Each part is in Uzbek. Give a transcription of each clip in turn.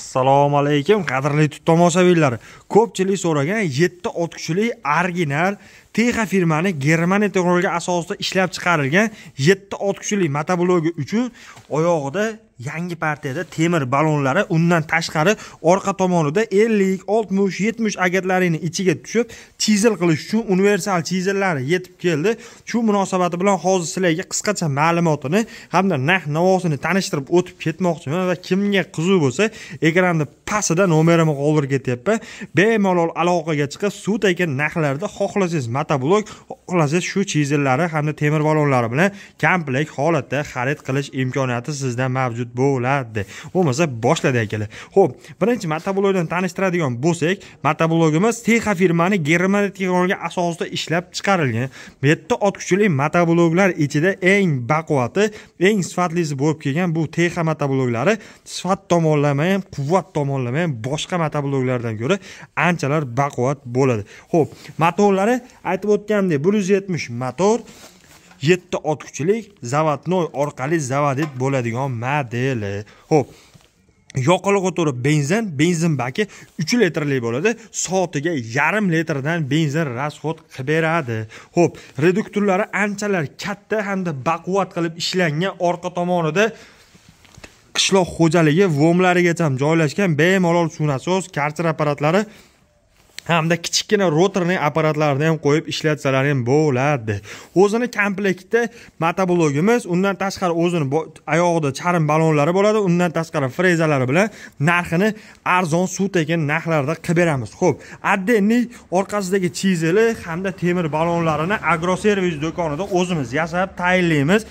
assalomu alaykum qadrli tomoshabinlar ko'pchilik so'ragan yetti otkuchli original texa firmani germaniya texnologiya asosida ishlab chiqarilgan yetti otkuchli motoblogi uchun oyog'ida yangi partiyada temir ballonlari undan tashqari orqa tomonida 50, 60, 70 agentlarini ichiga tushib chizil qilish uchun universal chizillari yetib keldi shu munosabati bilan hozir sizlarga qisqacha ma'lumotini hamda narx navosini tanishtirib o'tib ketmoqchiman va kimga qiziq bo'lsa ekranni pastida nomerimni qoldirib ketyapman bemalol aloqaga chiqib suv tekin narxlarda xohlasangiz motoblok xohlasangiz shu chizillari hamda temir ballonlari bilan komplekt holatda xarid qilish imkoniyati sizda mavjud mavjud bo'ladi bo'lmasa boshladik akalar ho'p birinchi matablogdan tanishtiradigan bo'lsak matablogimiz texa firmani germaniya texnologiya asosida ishlab chiqarilgan bu yerda ot kuchli matabloglar ichida eng baquvvati eng sifatlisi bo'lib kelgan bu texa matabloglari sifat tomonlama ham quvvat tomonlama ham boshqa matabloglardan ko'ra anchalar baquvvat bo'ladi ho'p motorlari aytib o'tgandek bir yuz yetmish motor yetti kuchlik zavodnoy orqali zavodit bo'ladigan modeli ho'p yoqilg'i o'tiri benzin benzin baki uch litrli bo'ladi soatiga yarim litrdan benzin расход qilib beradi ho'p reduktorlari anchalar katta hamda baquvvat qilib ishlangan orqa tomonida qishloq xo'jaligi vomlarigacha joylashgan bemalol nasos karcher apparatlari hamda kichikkina rotorli apparatlarni ham qo'yib ishlatsalar ham bo'ladi o'zini komplektda motoblogimiz undan tashqari o'zini oyog'ida charm balonlari bo'ladi undan tashqari frezalari bilan narxini arzon suv tekin narxlarda qilib beramiz ho'p отдельный orqasidagi chizili hamda temir balonlarini agroservis do'konida o'zimiz yasab tayinlaymiz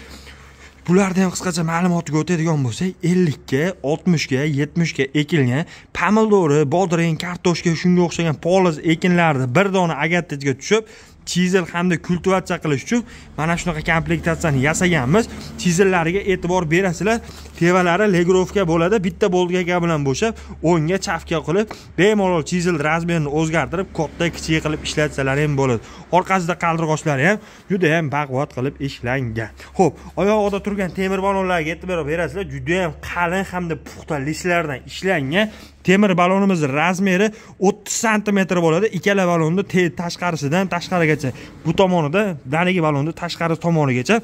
bularni ham qisqacha ma'lumotiga o'tadigan bo'lsak ellikka oltmishga yetmishga ekilgan pomidori bodring kartoshka shunga o'xshagan poliz ekinlarni bir dona agattechga tushib chizel hamda kultivatsiya qilish uchun mana shunaqa komplektatsiyani yasaganmiz chizellariga e'tibor berasizlar tevalari legrovka bo'ladi bitta bo'lgaga bilan bo'shab o'ngga chapga qilib bemalol chizel razmerini o'zgartirib katta kichik qilib ishlatsalar ham bo'ladi orqasida qaldirg'ochlari ham judayam baquvvat qilib ishlangan ho'p oyog'ida turgan temir balonlarga e'tibor berasizlar judayam qalin hamda puxta lislardan ishlangan temir balonimiz razmeri o'ttiz santimetr bo'ladi ikkala balonni tashqarisidan tashqariga bungacha bu tomonida narigi ballonni tashqari tomonigacha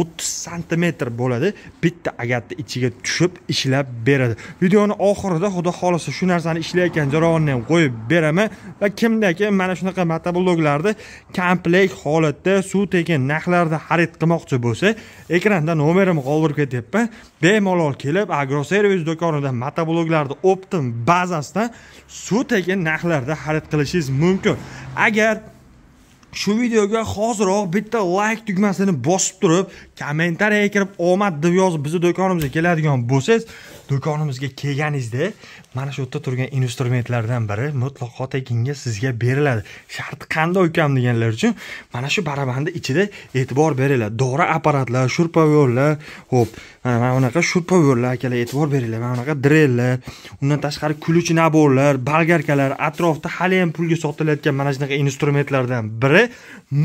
o'ttiz santimetr bo'ladi bitta agatni ichiga tushib ishlab beradi videoni oxirida xudo xohlasa shu narsani ishlayotgan jarayonini ham qo'yib beraman va kim mana shunaqa motobloglarni komplekt holatda suv tekin narxlarda xarid qilmoqchi bo'lsa ekranda nomerimni qoldirib ketyapman bemalol kelib agroservis do'konida motobloglarni optim bazasidan suv tekin narxlarda xarid qilishingiz mumkin agar shu videoga hoziroq bitta layk like tugmasini bosib turib kommentariyaga kirib omad deb yozib bizni do'konimizga keladigan bo'lsangiz do'konimizga kelganingizda mana shu yerda turgan instrumentlardan biri mutlaqo tekinga sizga beriladi sharti qanday ukam deganlar uchun mana shu barabanda ichida e'tibor beringlar dori apparatlar shurpovorlar ho'p mana mana bunaqa shurpavorlar akalar e'tibor beringlar mana bunaqa drellar undan tashqari kuluvchi naborlar bolgarkalar atrofda haliyam pulga sotilayotgan mana shunaqa instrumentlardan biri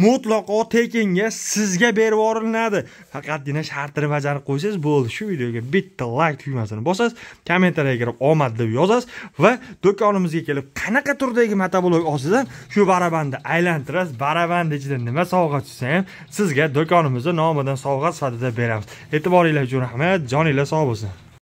mutlaqo tekinga sizga berib yuboriladi faqatgina shartini bajarib qo'ysangiz bo'ldi shu videoga bitta layk tugmasini bosasiz kommentariyga kirib omad deb yozasiz va do'konimizga kelib qanaqa turdagi matabolog olsangiz shu barabanni aylantirasiz barabanni ichida nima sovg'a tushsa ham sizga do'konimizni nomidan sovg'a sifatida beramiz e'tiboringlar uchun rahmat joninglar sog' bo'lsin